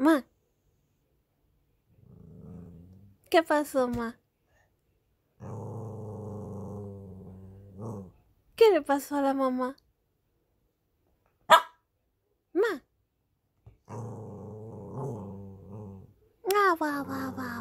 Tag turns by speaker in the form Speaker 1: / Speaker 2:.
Speaker 1: Ma. ¿Qué pasó, ma? ¿Qué le pasó a la mamá? Ma.
Speaker 2: Ah, va, va, va.